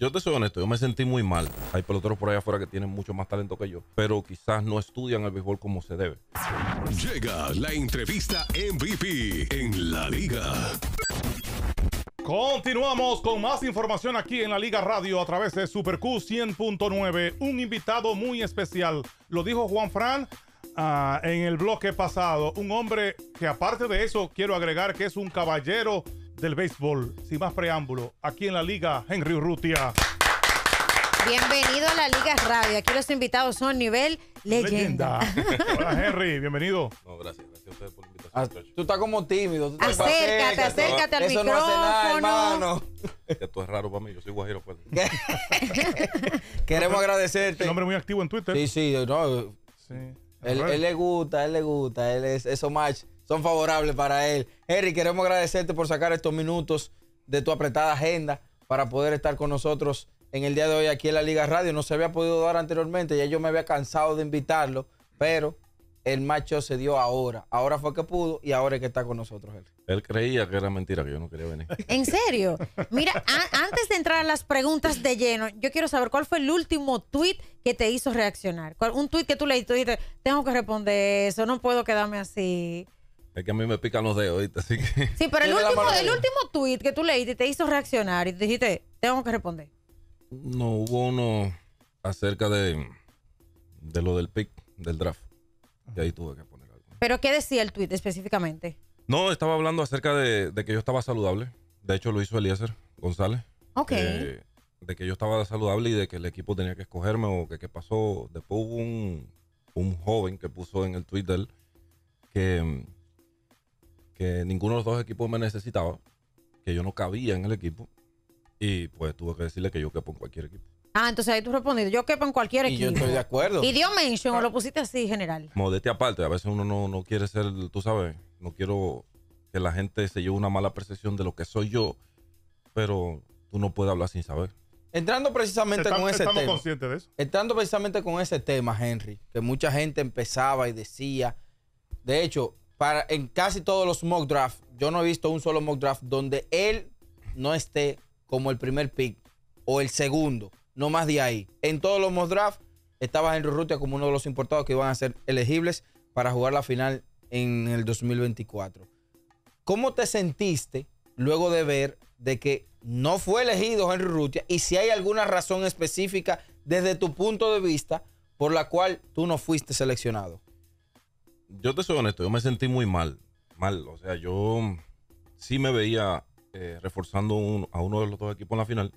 yo te soy honesto, yo me sentí muy mal. Hay peloteros por allá afuera que tienen mucho más talento que yo, pero quizás no estudian el béisbol como se debe. Llega la entrevista MVP en la liga. Continuamos con más información aquí en la Liga Radio a través de Super Q 100.9. Un invitado muy especial, lo dijo Juan Fran ah, en el bloque pasado. Un hombre que aparte de eso quiero agregar que es un caballero del béisbol. Sin más preámbulo, aquí en la Liga Henry Urrutia. Bienvenido a la Liga Radio. Aquí los invitados son nivel leyenda. Hola Henry, bienvenido. No, gracias, gracias a ustedes por la invitación. Ah, tú estás como tímido. acércate, acércate, al micrófono. No hace nada, Esto es raro para mí, yo soy guajiro. Pues. Queremos agradecerte. Un hombre muy activo en Twitter. Sí, sí, no. Sí. Él, él, le gusta, él le gusta, él es eso match son favorables para él. Henry, queremos agradecerte por sacar estos minutos de tu apretada agenda para poder estar con nosotros en el día de hoy aquí en la Liga Radio. No se había podido dar anteriormente, ya yo me había cansado de invitarlo, pero el macho se dio ahora. Ahora fue que pudo y ahora es que está con nosotros él. Él creía que era mentira, que yo no quería venir. ¿En serio? Mira, antes de entrar a las preguntas de lleno, yo quiero saber cuál fue el último tuit que te hizo reaccionar. un tuit que tú leíste y dijiste, tengo que responder eso, no puedo quedarme así. Es que a mí me pican los dedos, ¿viste? Sí, pero el último, el tweet que tú leíste te hizo reaccionar y dijiste, tengo que responder. No, hubo uno acerca de, lo del pick, del draft. Y ahí tuve que poner algo. ¿Pero qué decía el tweet específicamente? No, estaba hablando acerca de, que yo estaba saludable. De hecho, lo hizo Eliezer González. Ok. Eh, de que yo estaba saludable y de que el equipo tenía que escogerme o que qué pasó. Después hubo un, un joven que puso en el twitter de él que que ninguno de los dos equipos me necesitaba, que yo no cabía en el equipo. Y pues tuve que decirle que yo quepo en cualquier equipo. Ah, entonces ahí tú respondiste, yo quepo en cualquier equipo. y yo estoy de acuerdo. Y dio mention, o lo pusiste así, general. Modestia aparte, a veces uno no, quiere ser, tú sabes, no quiero que la gente se lleve una mala percepción de lo que soy yo, pero tú no puedes hablar sin saber. Entrando precisamente con ese estamos Conscientes de eso. Entrando precisamente con ese tema, Henry, que mucha gente empezaba y decía. De hecho, para, en casi todos los mock drafts, yo no he visto un solo mock draft donde él no esté como el primer pick o el segundo, no más de ahí. En todos los mock draft estaba Henry Rutia como uno de los importados que iban a ser elegibles para jugar la final en el 2024. ¿Cómo te sentiste luego de ver de que no fue elegido Henry Rutia y si hay alguna razón específica desde tu punto de vista por la cual tú no fuiste seleccionado? yo te soy honesto, yo me sentí muy mal, mal. O sea, yo sí me veía eh, reforzando a uno de los dos equipos en la final.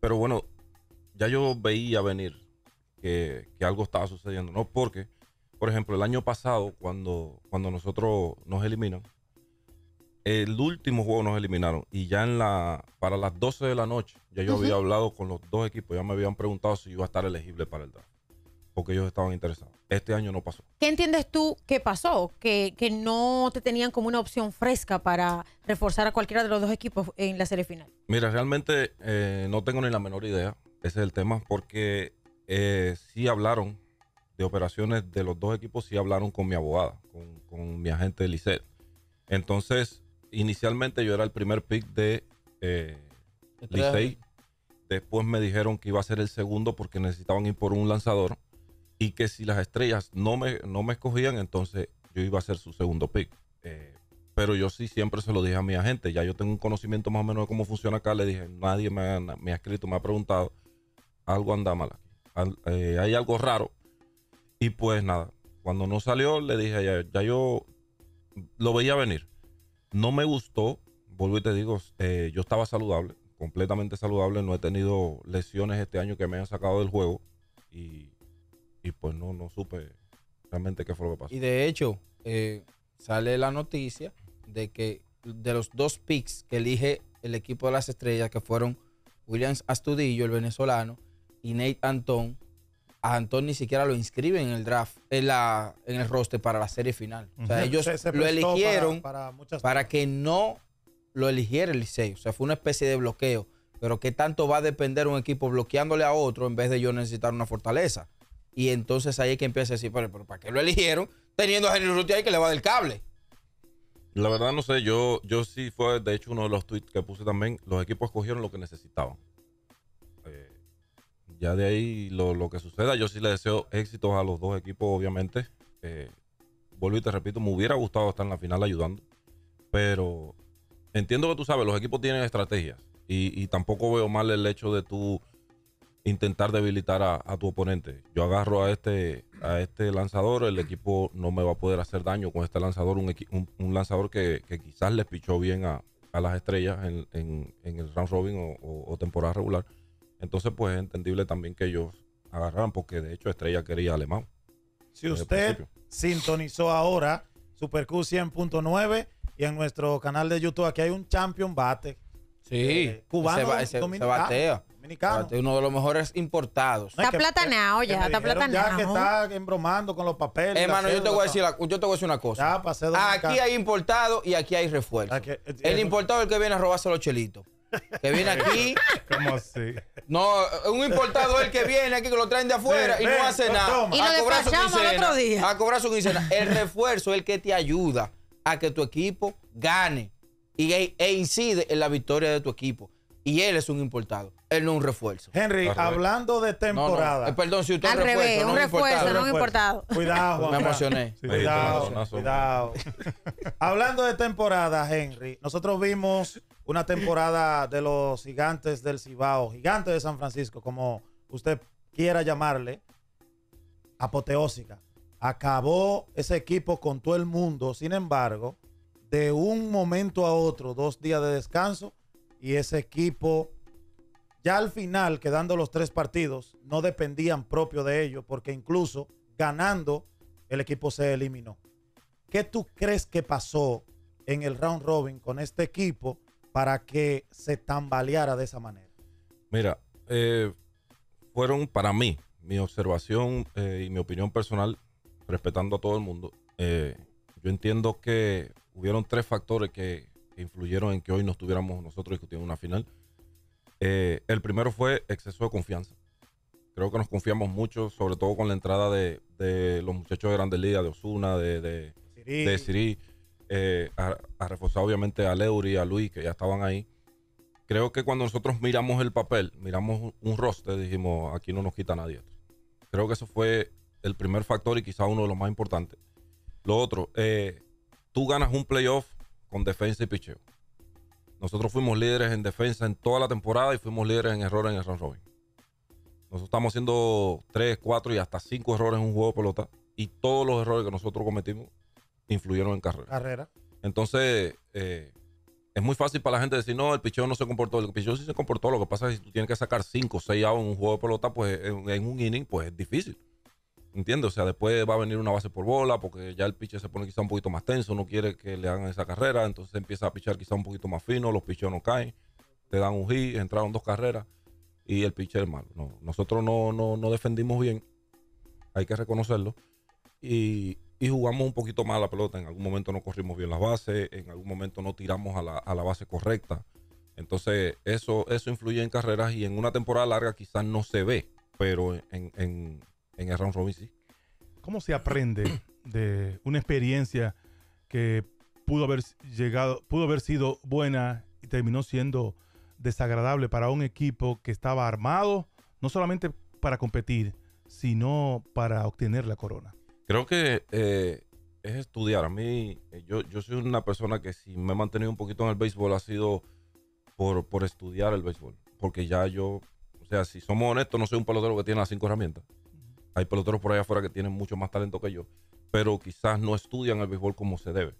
Pero bueno, ya yo veía venir que, algo estaba sucediendo, ¿no? Porque, por ejemplo, el año pasado, cuando, cuando nosotros nos eliminan, el último juego nos eliminaron y ya en la para las 12 de la noche ya yo había hablado con los dos equipos, ya me habían preguntado si iba a estar elegible para el draft que ellos estaban interesados. Este año no pasó. ¿Qué entiendes tú que pasó? Que, no te tenían como una opción fresca para reforzar a cualquiera de los dos equipos en la serie final. Mira, realmente eh, no tengo ni la menor idea. Ese es el tema, porque eh, sí hablaron de operaciones de los dos equipos, sí hablaron con mi abogada, con, mi agente de Lisset. Entonces, inicialmente yo era el primer pick de eh, Después me dijeron que iba a ser el segundo porque necesitaban ir por un lanzador y que si las estrellas no me, no me escogían, entonces yo iba a ser su segundo pick. Eh, pero yo sí siempre se lo dije a mi agente, ya yo tengo un conocimiento más o menos de cómo funciona acá, le dije, nadie me ha, escrito, me ha preguntado, algo anda mal aquí, eh, hay algo raro. Y pues nada, cuando no salió, le dije, ya, yo lo veía venir. No me gustó, vuelvo y te digo, eh, yo estaba saludable, completamente saludable, no he tenido lesiones este año que me han sacado del juego. Y y pues no, no supe realmente qué fue lo que pasó. Y de hecho, eh, sale la noticia de que de los dos picks que elige el equipo de las estrellas, que fueron Williams Astudillo, el venezolano, y Nate Antón, a Antón ni siquiera lo inscriben en el draft, en, la, en el roster para la serie final. O sea, ellos lo eligieron para, para que no lo eligiera el Liceo. O sea, fue una especie de bloqueo. Pero qué tanto va a depender un equipo bloqueándole a otro en vez de yo necesitar una fortaleza. Y entonces ahí es que empieza a decir, pero, ¿para qué lo eligieron? Teniendo a Henry Ruti ahí que le va del cable. La verdad no sé, yo, yo sí fue, de hecho, uno de los tweets que puse también, los equipos escogieron lo que necesitaban. Eh, ya de ahí lo, que suceda, yo sí le deseo éxito a los dos equipos, obviamente. Eh, vuelvo y te repito, me hubiera gustado estar en la final ayudando, pero entiendo que tú sabes, los equipos tienen estrategias y, y tampoco veo mal el hecho de tú intentar debilitar a, tu oponente. Yo agarro a este, a este lanzador, el equipo no me va a poder hacer daño con este lanzador, un, lanzador que, quizás le pichó bien a, las estrellas en, el round robin o, temporada regular. Entonces, pues es entendible también que ellos agarraran, porque de hecho Estrella quería alemán. Si usted sintonizó ahora SuperQ 100.9 y en nuestro canal de YouTube, aquí hay un champion bate. Sí, eh, cubano, se batea uno de los mejores importados. está plataneado ya, está platanado. Ya que está embromando con los papeles. Hermano, yo, te voy a decir yo te voy a decir una cosa. aquí hay importado y aquí hay refuerzo. Eh, el eh, importado es el que viene a robarse los chelitos. Que viene aquí. ¿Cómo así? No, un importado es el que viene aquí que lo traen de afuera y no hace nada. Y lo cobrar su otro día. A cobrar su El refuerzo es el que te ayuda a que tu equipo gane y, e, e incide en la victoria de tu equipo. Y él es un importado él no un refuerzo. Henry, hablando de temporada. Eh, perdón, si usted Al revés, un refuerzo, no importado. Cuidado, Me emocioné. cuidado, cuidado. hablando de temporada, Henry, nosotros vimos una temporada de los gigantes del Cibao, gigantes de San Francisco, como usted quiera llamarle, apoteósica. Acabó ese equipo con todo el mundo, sin embargo, de un momento a otro, dos días de descanso, y ese equipo ya al final, quedando los tres partidos, no dependían propio de ellos, porque incluso ganando, el equipo se eliminó. ¿Qué tú crees que pasó en el round robin con este equipo para que se tambaleara de esa manera? Mira, eh, fueron para mí, mi observación eh, y mi opinión personal, respetando a todo el mundo, eh, yo entiendo que hubieron tres factores que, influyeron en que hoy no estuviéramos nosotros discutiendo una final. Eh, el primero fue exceso de confianza. Creo que nos confiamos mucho, sobre todo con la entrada de, los muchachos de Grandes Ligas, de Osuna, de, de, Siri. Eh, a, reforzar obviamente a Leury, a Luis, que ya estaban ahí. Creo que cuando nosotros miramos el papel, miramos un roster, dijimos, aquí no nos quita nadie. Creo que eso fue el primer factor y quizá uno de los más importantes. Lo otro, eh, tú ganas un playoff con defensa y picheo. Nosotros fuimos líderes en defensa en toda la temporada y fuimos líderes en errores en el round robin. Nosotros estamos haciendo 3, 4 y hasta 5 errores en un juego de pelota. Y todos los errores que nosotros cometimos influyeron en carrera. Carrera. Entonces, eh, es muy fácil para la gente decir, no, el pichón no se comportó. El pichón sí se comportó. Lo que pasa es que si tú tienes que sacar 5 o 6 outs en un juego de pelota, pues en, un inning, pues es difícil. Entiendo, O sea, después va a venir una base por bola porque ya el pitcher se pone quizá un poquito más tenso, no quiere que le hagan esa carrera, entonces empieza a pichar quizá un poquito más fino, los pichos no caen, te dan un hit, entraron dos carreras y el pitcher es malo. nosotros no, no, defendimos bien, hay que reconocerlo, y, jugamos un poquito mal la pelota. En algún momento no corrimos bien las bases, en algún momento no tiramos a la, a la base correcta. Entonces, eso, eso influye en carreras y en una temporada larga quizás no se ve, pero en, en en el round robin, ¿Cómo se aprende de una experiencia que pudo haber llegado, pudo haber sido buena y terminó siendo desagradable para un equipo que estaba armado, no solamente para competir, sino para obtener la corona? Creo que eh, es estudiar. A mí, eh, yo, yo soy una persona que si me he mantenido un poquito en el béisbol ha sido por, por estudiar el béisbol. Porque ya yo, o sea, si somos honestos, no soy un pelotero que tiene las cinco herramientas. Hay peloteros por allá afuera que tienen mucho más talento que yo, pero quizás no estudian el béisbol como se debe.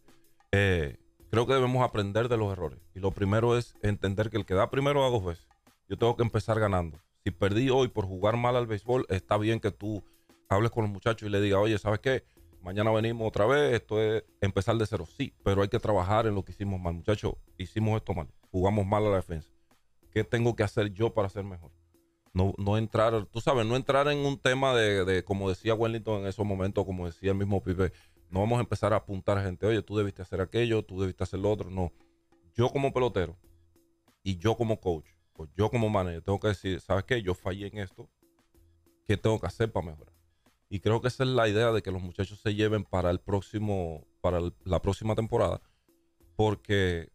Eh, creo que debemos aprender de los errores. Y lo primero es entender que el que da primero da dos veces. Yo tengo que empezar ganando. Si perdí hoy por jugar mal al béisbol, está bien que tú hables con los muchachos y le digas, oye, ¿sabes qué? Mañana venimos otra vez, esto es empezar de cero. Sí, pero hay que trabajar en lo que hicimos mal. Muchachos, hicimos esto mal, jugamos mal a la defensa. ¿Qué tengo que hacer yo para ser mejor? no, no entrar, tú sabes, no entrar en un tema de, como decía Wellington en esos momentos, como decía el mismo Pipe, no vamos a empezar a apuntar gente, oye, tú debiste hacer aquello, tú debiste hacer lo otro, no. Yo como pelotero y yo como coach, o yo como manager, tengo que decir, ¿sabes qué? Yo fallé en esto, ¿qué tengo que hacer para mejorar? Y creo que esa es la idea de que los muchachos se lleven para el próximo, para la próxima temporada, porque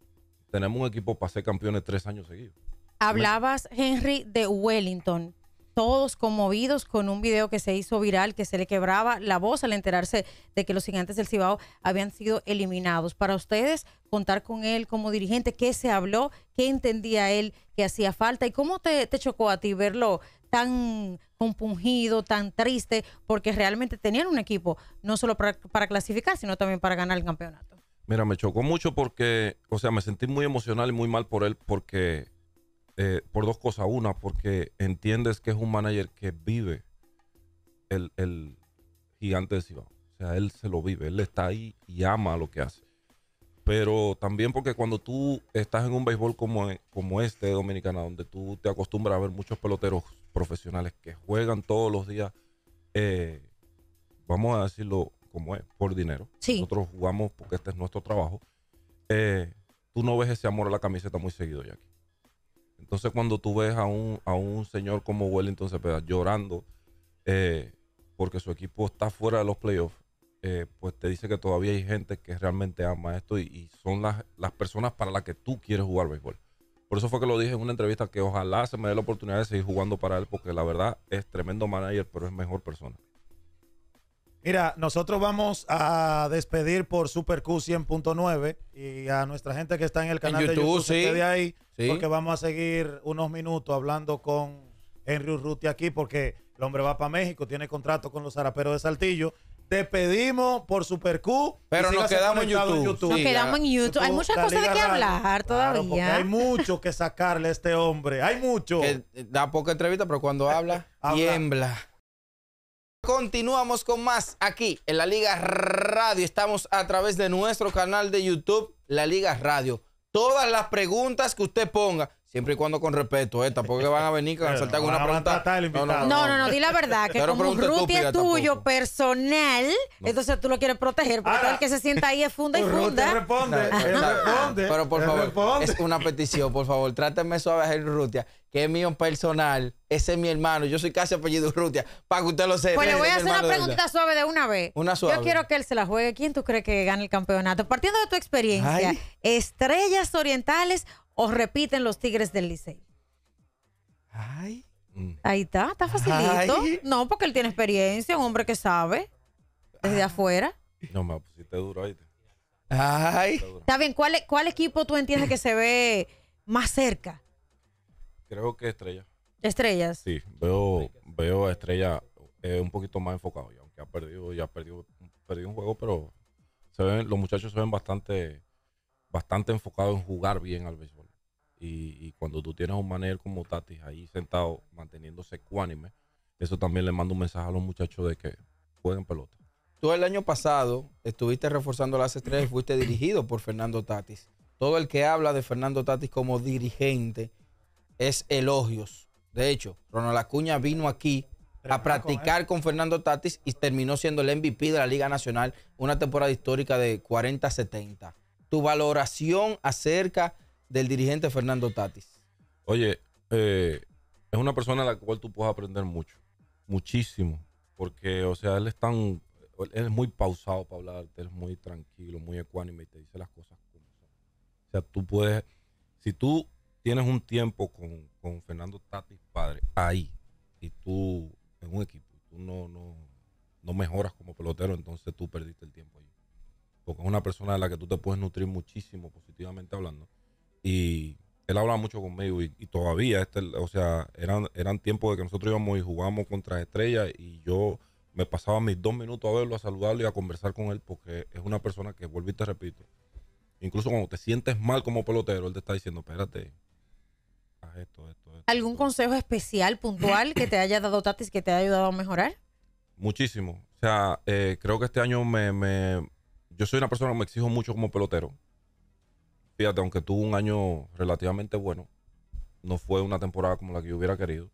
tenemos un equipo para ser campeones tres años seguidos. Hablabas, Henry, de Wellington. Todos conmovidos con un video que se hizo viral, que se le quebraba la voz al enterarse de que los gigantes del Cibao habían sido eliminados. Para ustedes, contar con él como dirigente, qué se habló, qué entendía él que hacía falta y cómo te, chocó a ti verlo tan compungido, tan triste, porque realmente tenían un equipo, no solo para clasificar, sino también para ganar el campeonato. Mira, me chocó mucho porque, o sea, me sentí muy emocional y muy mal por él porque eh, por dos cosas. Una, porque entiendes que es un manager que vive el, gigante de Cibao. O sea, él se lo vive, él está ahí y ama lo que hace. Pero también porque cuando tú estás en un béisbol como, e, como este de Dominicana, donde tú te acostumbras a ver muchos peloteros profesionales que juegan todos los días, eh, vamos a decirlo como es, por dinero. Nosotros jugamos porque este es nuestro trabajo. Eh, tú no ves ese amor a la camiseta muy seguido, Jackie. Entonces cuando tú ves a un, a un señor como Wellington Cepeda pues, llorando eh, porque su equipo está fuera de los playoffs, eh, pues te dice que todavía hay gente que realmente ama esto y, son las, las, personas para las que tú quieres jugar béisbol. Por eso fue que lo dije en una entrevista que ojalá se me dé la oportunidad de seguir jugando para él porque la verdad es tremendo manager, pero es mejor persona. Mira, nosotros vamos a despedir por SuperQ 100.9 y a nuestra gente que está en el canal de YouTube, sí porque vamos a seguir unos minutos hablando con Henry Urruti aquí, porque el hombre va para México, tiene contrato con los zaraperos de Saltillo. Te pedimos por Super Q. Pero nos quedamos en YouTube. Nos quedamos en YouTube. Hay muchas cosas de qué hablar todavía. hay mucho que sacarle a este hombre. Hay mucho. da poca entrevista, pero cuando eh, habla, tiembla. Continuamos con más aquí en La Liga Radio. Estamos a través de nuestro canal de YouTube, La Liga Radio todas las preguntas que usted ponga. Siempre y cuando con respeto, ¿Tampoco le van a venir que a saltar alguna pregunta. No no, no, di la verdad, que como Ruti es tuyo, personal, entonces tú lo quieres proteger, porque todo el que se sienta ahí es funda y funda. responde, Él responde. Pero por favor, es una petición, por favor, trátenme suave a él, Rutia que es mío personal, ese es mi hermano. Yo soy casi apellido Rutia, para que usted lo sepa. Pues le voy a hacer una preguntita suave de una vez. Una suave. Yo quiero que él se la juegue. ¿Quién tú crees que gane el campeonato? Partiendo de tu experiencia, ¿estrellas orientales o repiten los Tigres del Licey? Ay. Mm. Ahí está, está facilito. No, porque él tiene experiencia, un hombre que sabe desde ah. afuera. No, me pusiste duro ahí. Ay. Está bien, cuál equipo tú entiendes que se ve más cerca? Creo que Estrella. ¿Estrellas? Sí, veo, veo a estrella eh, un poquito más enfocado. aunque ha perdido, ya ha perdido, perdido un juego, pero se ven, los muchachos se ven bastante, bastante enfocados en jugar bien al béisbol. Y, cuando tú tienes un manager como Tatis ahí sentado, manteniéndose cuánime eso también le manda un mensaje a los muchachos de que jueguen pelota. Tú el año pasado estuviste reforzando las estrellas y fuiste dirigido por Fernando Tatis. Todo el que habla de Fernando Tatis como dirigente es elogios. De hecho, Ronald Acuña vino aquí a practicar con Fernando Tatis y terminó siendo el MVP de la Liga Nacional, una temporada histórica de 40-70. Tu valoración acerca del dirigente Fernando Tatis. Oye, eh, es una persona a la cual tú puedes aprender mucho, muchísimo, porque, o sea, él es tan, él es muy pausado para hablar. él es muy tranquilo, muy ecuánime y te dice las cosas como son. O sea, tú puedes, si tú tienes un tiempo con, Fernando Tatis padre ahí y tú en un equipo, tú no, no, no mejoras como pelotero, entonces tú perdiste el tiempo ahí. Porque es una persona de la que tú te puedes nutrir muchísimo, positivamente hablando. Y él habla mucho conmigo y, todavía, este, o sea, eran, eran tiempos de que nosotros íbamos y jugábamos contra estrellas y yo me pasaba mis dos minutos a verlo, a saludarlo y a conversar con él porque es una persona que, vuelvo y te repito, incluso cuando te sientes mal como pelotero, él te está diciendo, espérate, ¿Algún consejo especial, puntual, que te haya dado Tatis, que te haya ayudado a mejorar? Muchísimo. O sea, eh, creo que este año me, Yo soy una persona que me exijo mucho como pelotero. Fíjate, aunque tuve un año relativamente bueno, no fue una temporada como la que yo hubiera querido.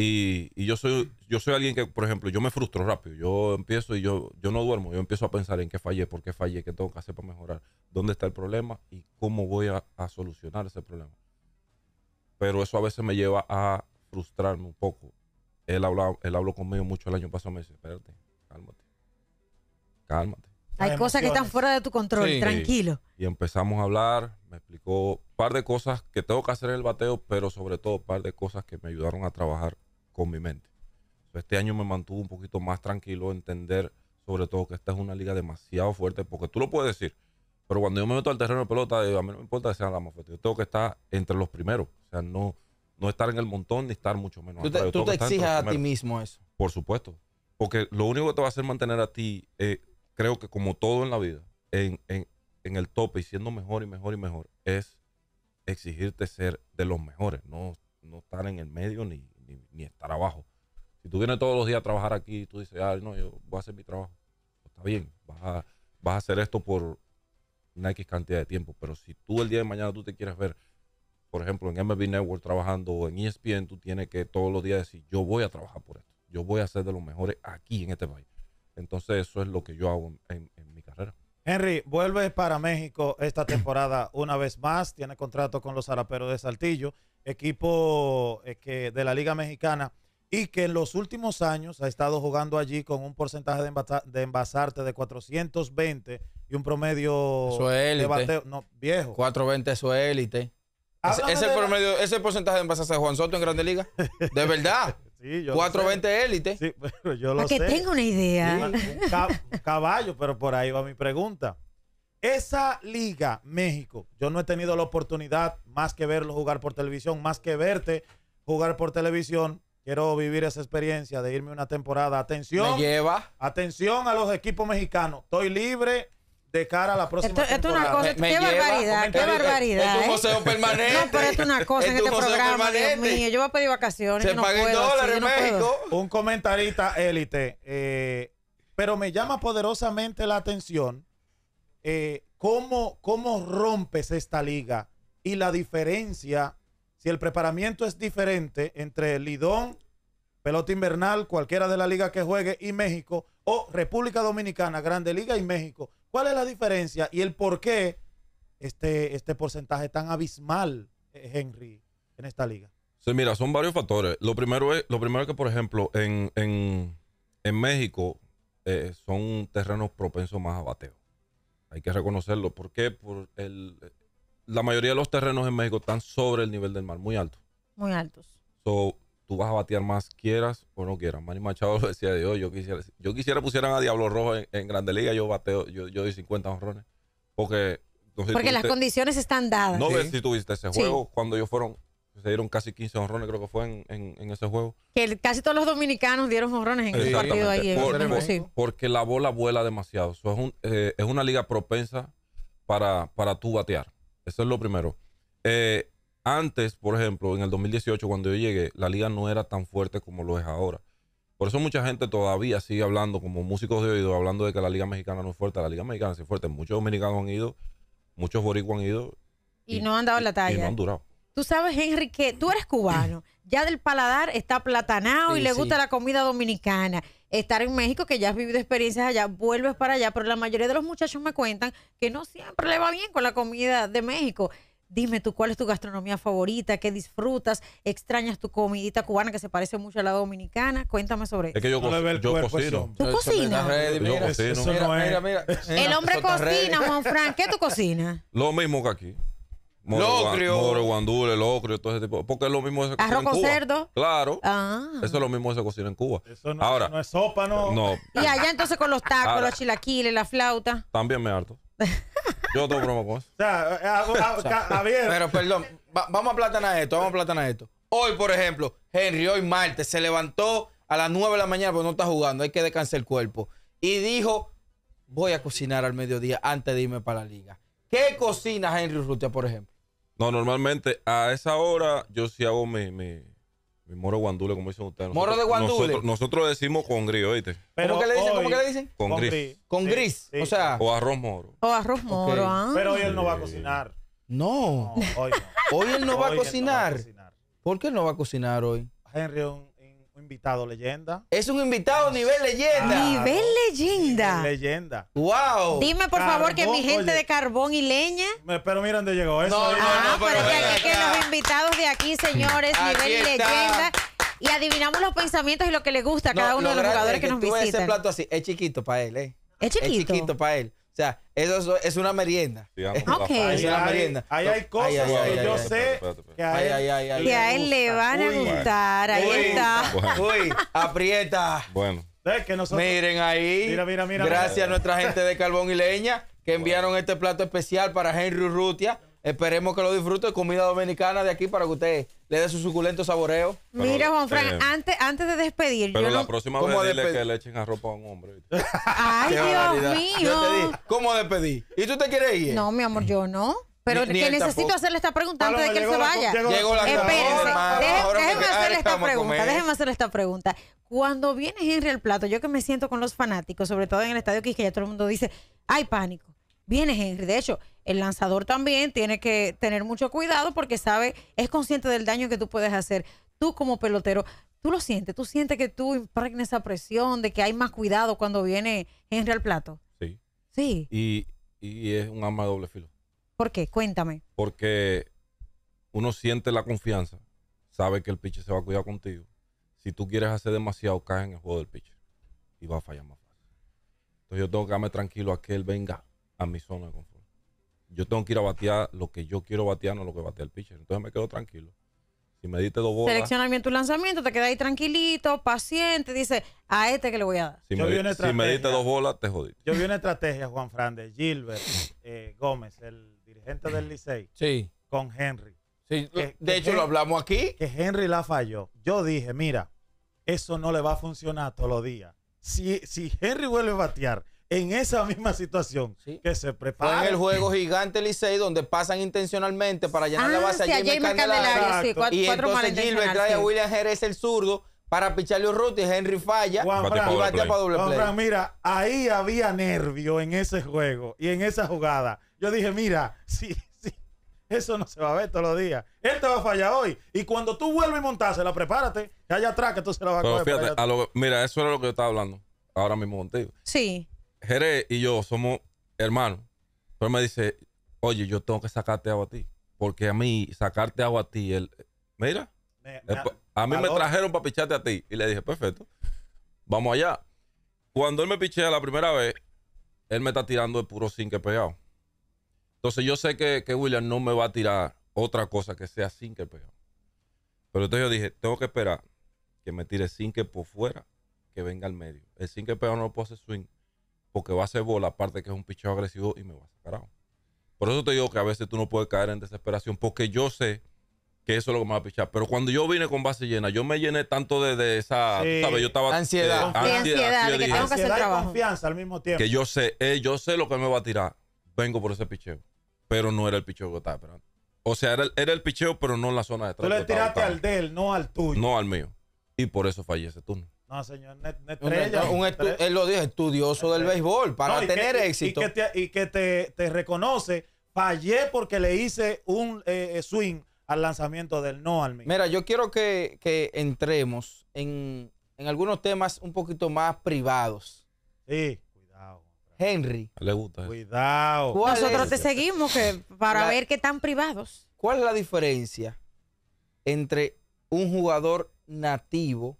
Y, yo soy yo soy alguien que, por ejemplo, yo me frustro rápido. Yo empiezo y yo, yo no duermo. Yo empiezo a pensar en qué fallé, por qué fallé, qué tengo que hacer para mejorar, dónde está el problema y cómo voy a solucionar ese problema pero eso a veces me lleva a frustrarme un poco. Él habló, él habló conmigo mucho el año pasado, me dice, espérate, cálmate, cálmate. Hay cosas que están fuera de tu control, tranquilo. Y, y, empezamos a hablar, me explicó un par de cosas que tengo que hacer en el bateo, pero sobre todo un par de cosas que me ayudaron a trabajar con mi mente. Este año me mantuvo un poquito más tranquilo, entender sobre todo que esta es una liga demasiado fuerte, porque tú lo puedes decir, pero cuando yo me meto al terreno de pelota, eh, a mí no me importa que sea la más Yo tengo que estar entre los primeros. O sea, no, no estar en el montón ni estar mucho menos. ¿Tú te, tú te exijas a ti mismo eso? Por supuesto. Porque lo único que te va a hacer mantener a ti, eh, creo que como todo en la vida, en, el tope y siendo mejor y mejor y mejor, es exigirte ser de los mejores, no, no estar en el medio ni, estar abajo. Si tú vienes todos los días a trabajar aquí y tú dices, ah, no, yo voy a hacer mi trabajo, pues está bien, vas a hacer esto por, una X cantidad de tiempo. Pero si tú el día de mañana tú te quieres ver, por ejemplo, en MLB Network trabajando o en ESPN, tú tienes que todos los días decir, yo voy a trabajar por esto. Yo voy a ser de los mejores aquí en este país. Entonces eso es lo que yo hago en, mi carrera. Henry, vuelve para México esta temporada una vez más. Tiene contrato con los Araperos de Saltillo, equipo eh, que, de la Liga Mexicana y que en los últimos años ha estado jugando allí con un porcentaje de, envasarte de 420 y un promedio de bateo. No, viejo. 420, 20 es élite. Ese, promedio, ese porcentaje de base de Juan Soto en Grande Liga... De verdad. Sí, yo 420 élite. Sí, pero yo lo sé. que una idea. caballo, pero por ahí va mi pregunta. Esa liga, México, yo no he tenido la oportunidad más que verlo jugar por televisión, más que verte jugar por televisión. Quiero vivir esa experiencia de irme una temporada. Atención. Me lleva. Atención a los equipos mexicanos. Estoy libre de cara a la próxima temporada. es una cosa, qué barbaridad, qué barbaridad. Es un museo ¿eh? permanente. No, pero es una cosa en este programa, mío, yo voy a pedir vacaciones. Se no en dólares en México. un comentarista élite, eh, pero me llama poderosamente la atención eh, cómo, cómo rompes esta liga y la diferencia, si el preparamiento es diferente entre Lidón, pelota invernal, cualquiera de la liga que juegue y México, o República Dominicana, Grande Liga y México ¿Cuál es la diferencia y el por qué este, este porcentaje tan abismal, eh, Henry, en esta liga? Sí, mira, son varios factores. Lo primero es, lo primero que, por ejemplo, en, México eh, son terrenos propensos más a bateo. Hay que reconocerlo. ¿Por qué? Por el, la mayoría de los terrenos en México están sobre el nivel del mar, muy altos. Muy altos tú vas a batear más, quieras o no quieras. Manny Machado lo decía de hoy, yo quisiera, yo quisiera pusieran a Diablo Rojo en, Grande Liga, yo bateo, yo, yo doy 50 honrones. Porque, las condiciones están dadas. No ves si tuviste ese juego cuando ellos fueron, se dieron casi 15 honrones, creo que fue en, ese juego. Que casi todos los dominicanos dieron honrones en ese partido ahí. Porque la bola vuela demasiado. Eh, es, una liga propensa para, para tú batear. Eso es lo primero. Eh, antes, por ejemplo, en el 2018, cuando yo llegué, la liga no era tan fuerte como lo es ahora. Por eso mucha gente todavía sigue hablando, como músicos de oído, hablando de que la liga mexicana no es fuerte. La liga mexicana sí es fuerte. Muchos dominicanos han ido, muchos boricuas han ido. Y, no han dado la talla. Y no han durado. Tú sabes, Henry, que tú eres cubano. Ya del paladar está platanado y le gusta la comida dominicana. Estar en México, que ya has vivido experiencias allá, vuelves para allá, pero la mayoría de los muchachos me cuentan que no siempre le va bien con la comida de México. Dime tú cuál es tu gastronomía favorita, qué disfrutas, extrañas tu comidita cubana que se parece mucho a la dominicana. Cuéntame sobre eso. Es que yo, yo cocino. ¿Tú cocinas? Yo cocino. mira, El hombre cocina, Juan Fran. ¿Qué tú cocinas? Lo mismo que aquí. Moro, locrio. Moro, guandule, locrio, todo ese tipo. Porque es lo mismo que se cocina Arroz con cerdo. Claro. Ah. Eso es lo mismo que se cocina en Cuba. Eso no, no es sopa, ¿no? No. Y allá entonces con los tacos, los chilaquiles, la flauta. También me harto. Yo todo provoco. O eh, ah, ah, ah, pero perdón, vamos a platanar esto, vamos a platanar esto. Hoy, por ejemplo, Henry, hoy martes, se levantó a las 9 de la mañana porque no está jugando, hay que descansar el cuerpo. Y dijo, voy a cocinar al mediodía antes de irme para la liga. ¿Qué cocina Henry Rutia, por ejemplo? No, normalmente a esa hora yo sí hago mi Moro guandule, como dicen ustedes. Moro de guandule. Nosotros, decimos con gris, ¿oíste? ¿Cómo que le dicen? Con, gris. Con gris, o sea. O arroz moro. O arroz moro, ah. Pero hoy él no va a cocinar. No. hoy hoy él no, va, a cocinar. ¿Por qué él no va a cocinar hoy? Henry invitado leyenda. Es un invitado nivel leyenda. Nivel leyenda. leyenda. Wow. Dime por favor que mi gente de carbón y leña. Me, pero mira dónde llegó eso. No, no, ah, que, los invitados de aquí, señores, nivel leyenda. Y adivinamos los pensamientos y lo que le gusta a cada uno de los jugadores que, nos visitan. Ese plato así es chiquito para él, eh. Es chiquito. Es chiquito para él. O sea, eso es, una merienda. Es una merienda. Ahí hay cosas que yo sé que a él, le van a gustar. ahí está. Uy, aprieta. Bueno. Miren ahí. Mira, mira, mira. Gracias a nuestra gente de Carbón y Leña que enviaron este plato especial para Henry Rutia Esperemos que lo disfrute. Comida dominicana de aquí para que usted le dé su suculento saboreo. Mira, Juan Fran, eh, antes, de despedir. Pero la próxima vez dile que le echen a ropa a un hombre. Ay, Dios mío. Yo te ¿Cómo despedí? ¿Y tú te quieres ir? No, mi amor, yo no. Pero necesito hacerle esta pregunta antes de que él se vaya. Llegó la Espérense, Déjeme hacerle esta pregunta. hacerle esta pregunta. Cuando viene Henry al plato, yo que me siento con los fanáticos, sobre todo en el estadio ya todo el mundo dice, hay pánico. Viene Henry. De hecho, el lanzador también tiene que tener mucho cuidado porque sabe, es consciente del daño que tú puedes hacer. Tú como pelotero, tú lo sientes, tú sientes que tú impregnas esa presión, de que hay más cuidado cuando viene Henry al plato. Sí. Sí. Y, es un arma de doble filo. ¿Por qué? Cuéntame. Porque uno siente la confianza, sabe que el pitcher se va a cuidar contigo. Si tú quieres hacer demasiado, caes en el juego del pitcher y va a fallar más fácil. Entonces yo tengo que darme tranquilo a que él venga a mi zona de confianza yo tengo que ir a batear lo que yo quiero batear, no lo que batea el pitcher. Entonces me quedo tranquilo. Si me diste dos bolas. Selecciona bien tu lanzamiento, te quedas ahí tranquilito, paciente, dice, a este que le voy a dar. Si, me, diste dos bolas, te jodiste. Yo vi una estrategia, Juan Fran, de Gilbert eh, Gómez, el dirigente del Licey, sí. con Henry. Sí, de hecho, lo hablamos aquí. Que Henry la falló. Yo dije, mira, eso no le va a funcionar todos los días. Si, si Henry vuelve a batear en esa misma situación que se prepara. en el juego gigante Licey donde pasan intencionalmente para llenar la ah, base a Jimmy Candelario. y cuatro entonces Gilbert trae a William Jerez el zurdo para picharle y Henry falla Juan y bate para doble play. mira, ahí había nervio en ese juego y en esa jugada. Yo dije, mira, sí, sí, eso no se va a ver todos los días. Él te va a fallar hoy. Y cuando tú vuelves y montársela, prepárate, que allá atrás que tú se la vas a coger. Fíjate, a lo, mira, eso era lo que yo estaba hablando ahora mismo contigo. Sí. Jerez y yo somos hermanos. Pero me dice, oye, yo tengo que sacarte agua a ti. Porque a mí, sacarte agua a ti, él, mira, a mí me trajeron para picharte a ti. Y le dije, perfecto, vamos allá. Cuando él me piché la primera vez, él me está tirando el puro sin que pegado. Entonces yo sé que, William no me va a tirar otra cosa que sea sin que pegado. Pero entonces yo dije, tengo que esperar que me tire sin que por fuera, que venga al medio. El sin que pegado no lo puedo hacer swing porque va a ser bola, aparte que es un picheo agresivo y me va a sacar Por eso te digo que a veces tú no puedes caer en desesperación, porque yo sé que eso es lo que me va a pichar. Pero cuando yo vine con base llena, yo me llené tanto de, esa, ¿sabes? Yo estaba... Eh, ansiedad. ansiedad, de que tengo que hacer trabajo. confianza al mismo tiempo. Que yo sé, eh, yo sé lo que me va a tirar. Vengo por ese picheo. Pero no era el picheo que estaba esperando. O sea, era el, picheo, pero no en la zona de atrás. Tú le tiraste al de él, no al tuyo. No al mío. Y por eso fallé tú turno. No, señor, Un, él lo dijo, estudioso del béisbol, para tener éxito. Y que, te, reconoce, fallé porque le hice un eh, eh, swing al lanzamiento del no Mira, yo quiero que, entremos en, algunos temas un poquito más privados. Sí, cuidado. Henry. Le gusta. Cuidado. Nosotros te seguimos para ver qué tan privados. ¿Cuál es la diferencia entre un jugador nativo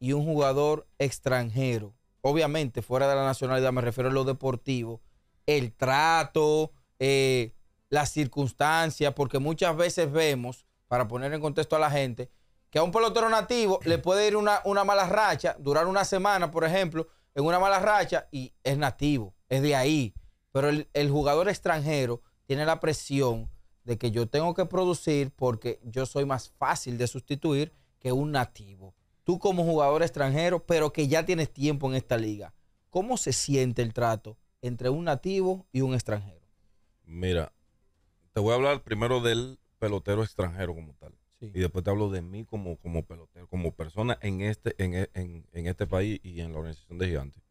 y un jugador extranjero, obviamente fuera de la nacionalidad, me refiero a lo deportivo, el trato, eh, las circunstancias, porque muchas veces vemos, para poner en contexto a la gente, que a un pelotero nativo le puede ir una, mala racha, durar una semana, por ejemplo, en una mala racha y es nativo, es de ahí. Pero el jugador extranjero tiene la presión de que yo tengo que producir porque yo soy más fácil de sustituir que un nativo tú como jugador extranjero, pero que ya tienes tiempo en esta liga, ¿cómo se siente el trato entre un nativo y un extranjero? Mira, te voy a hablar primero del pelotero extranjero como tal. Y después te hablo de mí como, como pelotero, como persona en este, en, este país y en la organización de gigantes.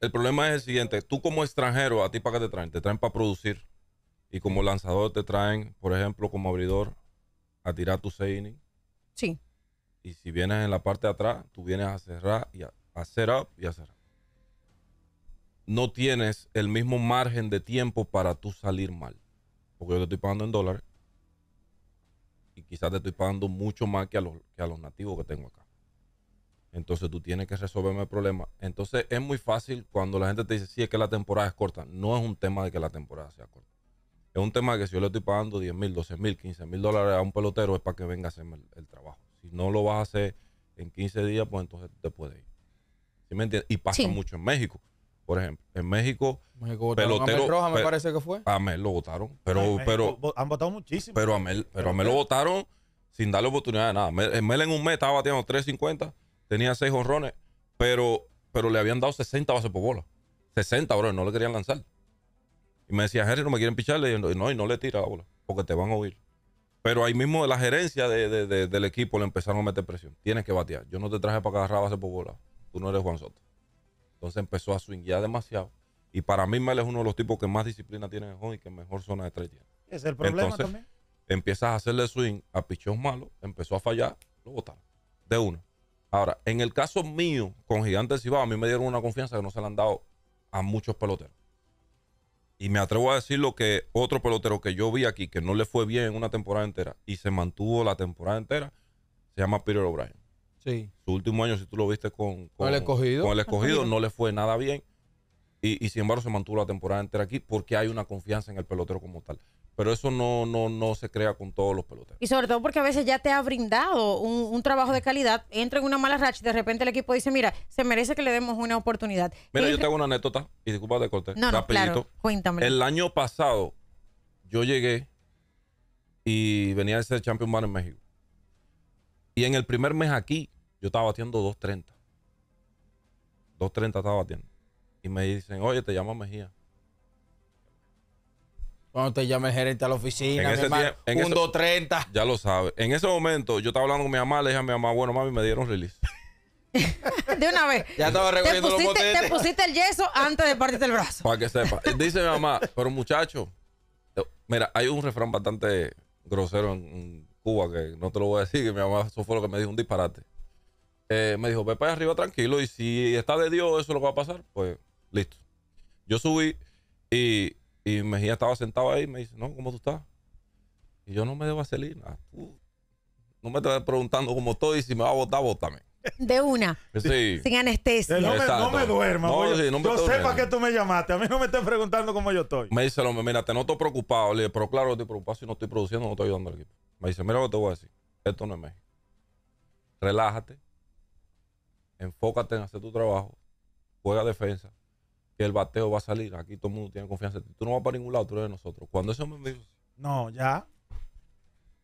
El problema es el siguiente. Tú como extranjero, ¿a ti para qué te traen? Te traen para producir. Y como lanzador te traen, por ejemplo, como abridor, a tirar tu seis Sí. Y si vienes en la parte de atrás, tú vienes a cerrar y a, up y a cerrar. No tienes el mismo margen de tiempo para tú salir mal. Porque yo te estoy pagando en dólares. Y quizás te estoy pagando mucho más que a los, que a los nativos que tengo acá. Entonces tú tienes que resolverme el problema. Entonces es muy fácil cuando la gente te dice, sí, es que la temporada es corta. No es un tema de que la temporada sea corta. Es un tema de que si yo le estoy pagando 10 mil, 12 mil, 15 mil dólares a un pelotero es para que venga a hacerme el trabajo no lo vas a hacer en 15 días, pues entonces te puedes ir. ¿Sí me entiendes? Y pasa mucho en México. Por ejemplo, en México, México a me parece que fue. A Mel lo votaron, pero pero han votado muchísimo. Pero a Mel, pero a Mel lo votaron sin darle oportunidad de nada. Mel, en un mes estaba batiendo 3.50, tenía 6 honrones, pero pero le habían dado 60 bases por bola. 60, bro, no le querían lanzar. Y me decía, Henry, no me quieren picharle Le no, y no le tira la bola, porque te van a oír. Pero ahí mismo la gerencia del equipo le empezaron a meter presión. Tienes que batear. Yo no te traje para agarrar base por bola. Tú no eres Juan Soto. Entonces empezó a ya demasiado. Y para mí, Mel es uno de los tipos que más disciplina tiene en el home y que mejor zona de tres tiene. Es el problema también. Empiezas a hacerle swing a pichón malos, empezó a fallar, lo botaron. De uno. Ahora, en el caso mío, con Gigantes Cibao, a mí me dieron una confianza que no se la han dado a muchos peloteros. Y me atrevo a decir lo que otro pelotero que yo vi aquí, que no le fue bien una temporada entera y se mantuvo la temporada entera, se llama Peter O'Brien. Sí. Su último año, si tú lo viste con, el escogido, con el escogido no le fue nada bien. y, sin embargo se mantuvo la temporada entera aquí porque hay una confianza en el pelotero como tal pero eso no, no, no se crea con todos los peloteros. Y sobre todo porque a veces ya te ha brindado un, trabajo de calidad, entra en una mala racha y de repente el equipo dice, mira, se merece que le demos una oportunidad. Mira, yo tengo una anécdota, y disculpa de corte, no, no, claro, cuéntame. El año pasado yo llegué y venía a ser Champion Man en México. Y en el primer mes aquí, yo estaba batiendo 2.30. 2.30 estaba batiendo. Y me dicen, oye, te llamo Mejía. Cuando te llame el gerente a la oficina, en mi hermano, 1.30. Ya lo sabes. En ese momento, yo estaba hablando con mi mamá, le dije a mi mamá, bueno, mami, me dieron release. de una vez. Ya estaba recogiendo los pusiste, Te pusiste el yeso antes de partirte el brazo. Para que sepa. Dice mi mamá, pero muchacho, mira, hay un refrán bastante grosero en Cuba que no te lo voy a decir, que mi mamá, eso fue lo que me dijo, un disparate. Eh, me dijo, ve para arriba tranquilo y si está de Dios, eso es lo que va a pasar, pues listo. Yo subí y y Mejía estaba sentado ahí y me dice, no, ¿cómo tú estás? Y yo no me debo hacer Tú no me estás preguntando cómo estoy, y si me va a votar, bótame. De una. Eh, sí. Sin anestesia. Eh, no me, no me duermas. No, yo sé para qué tú me llamaste. A mí no me estás preguntando cómo yo estoy. Me dice hombre, mira, te noto preocupado. Le pero claro, estoy preocupado si no estoy produciendo, no estoy ayudando al equipo. Me dice, mira lo que te voy a decir. Esto no es México. Relájate. Enfócate en hacer tu trabajo. Juega defensa el bateo va a salir. Aquí todo el mundo tiene confianza Tú no vas para ningún lado, tú eres de nosotros. Cuando eso me dijo. No, ya.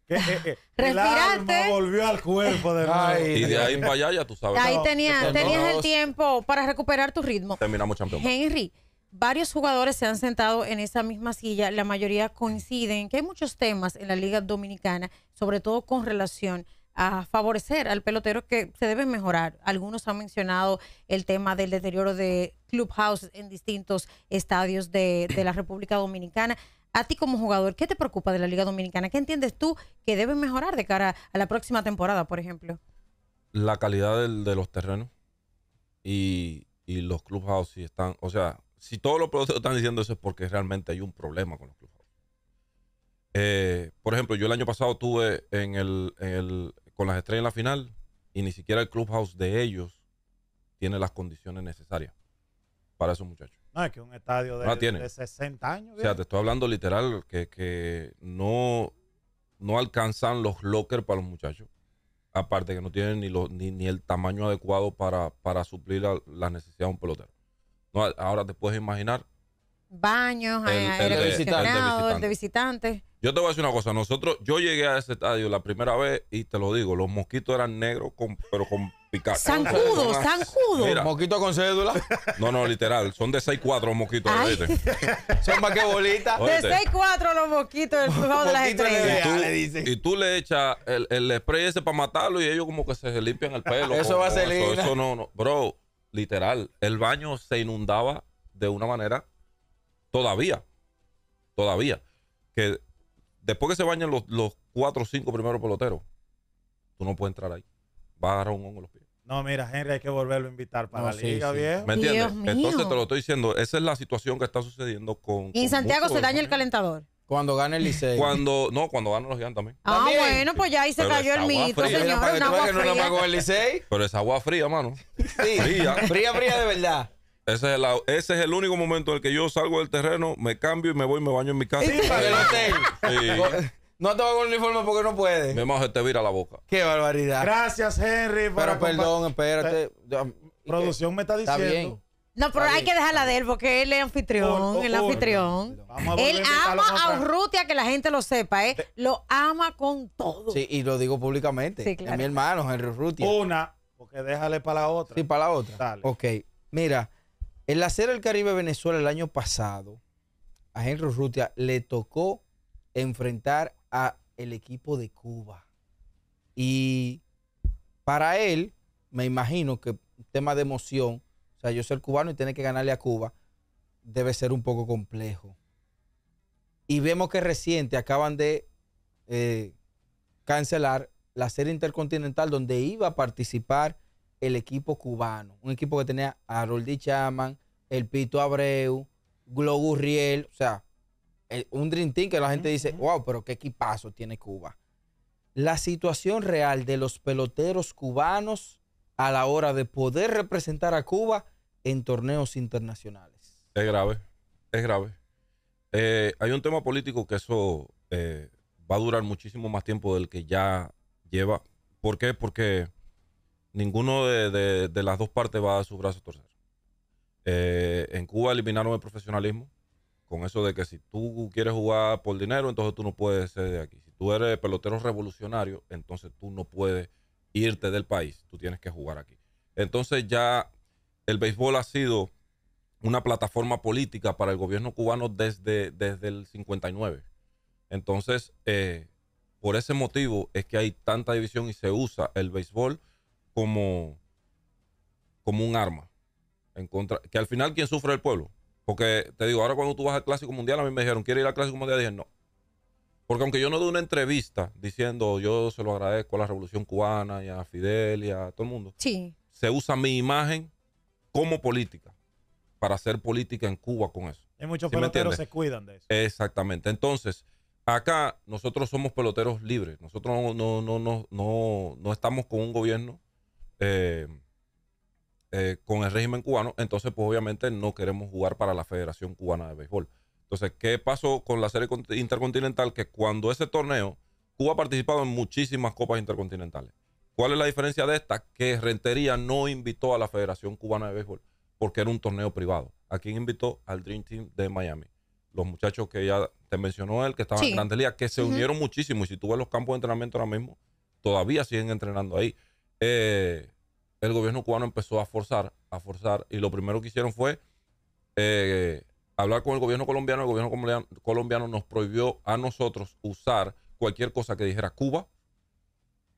¿Qué, eh, eh, volvió al cuerpo de nuevo. Y de ahí para allá ya tú sabes. Ahí tenías, tenías el tiempo para recuperar tu ritmo. Terminamos campeón. Henry, varios jugadores se han sentado en esa misma silla. La mayoría coinciden que hay muchos temas en la Liga Dominicana, sobre todo con relación a favorecer al pelotero que se debe mejorar. Algunos han mencionado el tema del deterioro de clubhouse en distintos estadios de, la República Dominicana. A ti como jugador, ¿qué te preocupa de la Liga Dominicana? ¿Qué entiendes tú que debe mejorar de cara a la próxima temporada, por ejemplo? La calidad de los terrenos y, y los clubhouse si están, o sea, si todos los productores están diciendo eso es porque realmente hay un problema con los clubhouse. Eh, por ejemplo, yo el año pasado tuve en el con las estrellas en la final y ni siquiera el clubhouse de ellos tiene las condiciones necesarias para esos muchachos. No, es que un estadio de, 60 años. O sea, te estoy hablando literal que, no, no alcanzan los lockers para los muchachos. Aparte que no tienen ni, ni, el tamaño adecuado para, suplir las necesidades de un pelotero. No, ahora te puedes imaginar baños, de, visitantes. Yo te voy a decir una cosa, nosotros, yo llegué a ese estadio la primera vez y te lo digo, los mosquitos eran negros, con, pero con picar. ¡Sanjudo, Sancudos, los mosquitos con cédula? No, no, literal, son de 6-4 los mosquitos. son más que bolitas. De 6-4 los mosquitos el juego de las estrellas. Y tú, y tú le echas el, spray ese para matarlo y ellos como que se limpian el pelo. eso va a ser lindo eso no, no, bro, literal, el baño se inundaba de una manera Todavía. Todavía. Que después que se bañan los, los cuatro o cinco primeros peloteros, tú no puedes entrar ahí. va a agarrar un hongo en los pies. No, mira, Henry, hay que volverlo a invitar para la liga, viejo. ¿Me entiendes? Entonces te lo estoy diciendo, esa es la situación que está sucediendo con. Y en Santiago se daña el calentador. Cuando gane el licey Cuando, no, cuando ganan los gigantes también. Ah, pues bueno, pues ya ahí se cayó el mito, señor. Pero es agua fría, mano. Sí. Fría. fría, fría de verdad. Ese es, el, único momento en el que yo salgo del terreno, me cambio y me voy y me baño en mi casa. Sí, para el hotel. No te va con el uniforme porque no puede. Mi mamá te vira la boca. Qué barbaridad. Gracias, Henry. Pero perdón, espérate. producción me está diciendo. Está No, pero hay que dejarla de él porque él es anfitrión, el anfitrión. Él ama a Urrutia, que la gente lo sepa, ¿eh? Lo ama con todo. Sí, y lo digo públicamente. Sí, claro. Es mi hermano, Henry Urrutia. Una, porque déjale para la otra. Sí, para la otra. Dale. Ok, mira, en la Serie del Caribe Venezuela el año pasado, a Henry Rutia le tocó enfrentar a el equipo de Cuba. Y para él, me imagino que un tema de emoción, o sea, yo ser cubano y tener que ganarle a Cuba, debe ser un poco complejo. Y vemos que reciente acaban de eh, cancelar la serie intercontinental donde iba a participar el equipo cubano. Un equipo que tenía a Roldi Chaman, el Pito Abreu, Globo Riel, o sea, un Dream Team que la gente dice, wow, pero qué equipazo tiene Cuba. La situación real de los peloteros cubanos a la hora de poder representar a Cuba en torneos internacionales. Es grave, es grave. Eh, hay un tema político que eso eh, va a durar muchísimo más tiempo del que ya lleva. ¿Por qué? Porque ninguno de, las dos partes va a su brazo a torcer. Eh, en Cuba eliminaron el profesionalismo con eso de que si tú quieres jugar por dinero, entonces tú no puedes ser de aquí. Si tú eres pelotero revolucionario, entonces tú no puedes irte del país, tú tienes que jugar aquí. Entonces ya el béisbol ha sido una plataforma política para el gobierno cubano desde, desde el 59. Entonces, eh, por ese motivo es que hay tanta división y se usa el béisbol como, como un arma. En contra, que al final, quien sufre el pueblo? Porque te digo, ahora cuando tú vas al Clásico Mundial, a mí me dijeron, ¿Quiere ir al Clásico Mundial? dije, no. Porque aunque yo no doy una entrevista diciendo, yo se lo agradezco a la Revolución Cubana y a Fidel y a todo el mundo, sí. se usa mi imagen como política, para hacer política en Cuba con eso. Y muchos peloteros se cuidan de eso. Exactamente. Entonces, acá nosotros somos peloteros libres. Nosotros no, no, no, no, no estamos con un gobierno eh, eh, con el régimen cubano, entonces pues obviamente no queremos jugar para la Federación Cubana de Béisbol. Entonces, ¿qué pasó con la serie intercontinental? Que cuando ese torneo, Cuba ha participado en muchísimas copas intercontinentales. ¿Cuál es la diferencia de esta? Que Rentería no invitó a la Federación Cubana de Béisbol porque era un torneo privado. ¿A quién invitó? Al Dream Team de Miami. Los muchachos que ya te mencionó él, que estaban en Grandes que se unieron muchísimo. Y si tú ves los campos de entrenamiento ahora mismo, todavía siguen entrenando ahí. Eh, el gobierno cubano empezó a forzar, a forzar, y lo primero que hicieron fue eh, hablar con el gobierno colombiano. El gobierno colombiano, nos prohibió a nosotros usar cualquier cosa que dijera Cuba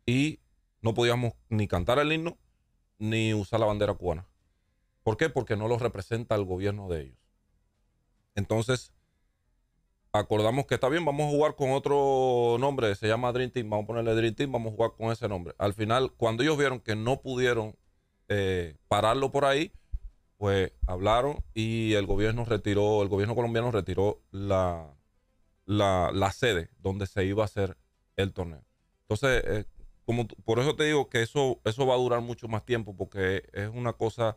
y no podíamos ni cantar el himno ni usar la bandera cubana. ¿Por qué? Porque no los representa el gobierno de ellos. Entonces, acordamos que está bien, vamos a jugar con otro nombre, se llama Dream Team, vamos a ponerle Dream Team, vamos a jugar con ese nombre. Al final, cuando ellos vieron que no pudieron eh, pararlo por ahí, pues hablaron y el gobierno retiró, el gobierno colombiano retiró la, la, sede donde se iba a hacer el torneo. Entonces, eh, como, por eso te digo que eso, eso va a durar mucho más tiempo, porque es una cosa,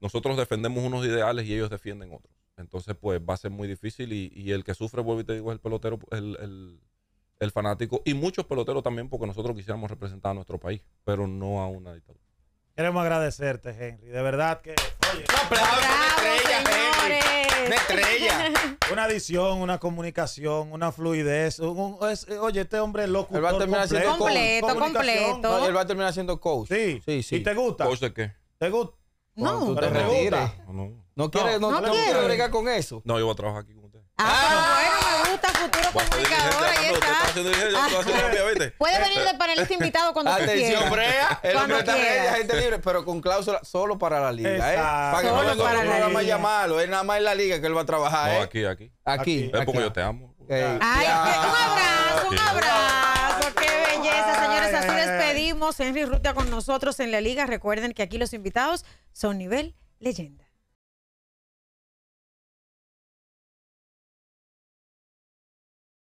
nosotros defendemos unos ideales y ellos defienden otros. Entonces, pues va a ser muy difícil y, el que sufre, vuelvo y te digo, es el pelotero, el, fanático y muchos peloteros también porque nosotros quisiéramos representar a nuestro país, pero no a una dictadura. Queremos agradecerte, Henry. De verdad que. un una estrella, Una estrella. Una adición, una comunicación, una fluidez. oye, este hombre es loco. Él va a terminar siendo completo. completo. él va a terminar siendo coach. Sí. sí, sí. ¿Y te gusta? ¿Coach de qué? ¿Te gusta? No, tú te retires. No, no no, no, no quiere bregar con eso. No, yo voy a trabajar aquí con usted. Ah, ah bueno, me gusta futuro comunicador. Ahí está. Puede venir este. de panelista invitado cuando tú quiera. Atención, Brea. El hombre está gente libre, pero con cláusula solo para la liga. Eh, para solo no, para no, nada más llamarlo. Es nada más en la liga que él va a trabajar. No, ¿eh? aquí, aquí. Aquí. Es porque yo te amo. Eh, Ay, un abrazo, un abrazo. Henry Ruta con nosotros en la liga. Recuerden que aquí los invitados son nivel leyenda.